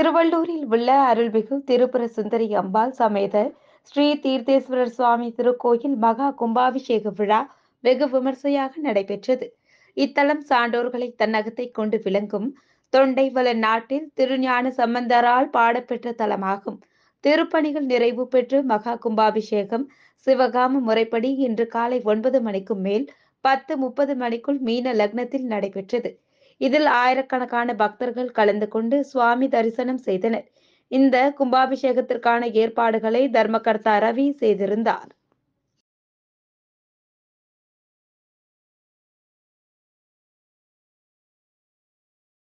திருவள்ளூரில் உள்ள அருள்மிகு திருப்புர சுந்தரி அம்பாள் சமேத ஸ்ரீ தீர்த்தேஸ்வரர் சுவாமி திருக்கோயில் மகா கும்பாபிஷேக விழா வெகு விமர்சையாக நடைபெற்றது இத்தலம் சான்றோர்களை தன்னகத்தை கொண்டு விளங்கும் தொண்டை தொண்டைவள நாட்டில் திருஞான சம்பந்தரால் பாடப்பெற்ற தலமாகும் திருப்பணிகள் நிறைவு பெற்று மகா கும்பாபிஷேகம் சிவகாம முறைப்படி இன்று காலை ஒன்பது மணிக்கு மேல் பத்து முப்பது மணிக்குள் மீன லக்னத்தில் நடைபெற்றது இதில் ஆயிரக்கணக்கான பக்தர்கள் கலந்து கொண்டு சுவாமி தரிசனம் செய்தனர் இந்த கும்பாபிஷேகத்திற்கான ஏற்பாடுகளை தர்மகர்த்தா ரவி செய்திருந்தார்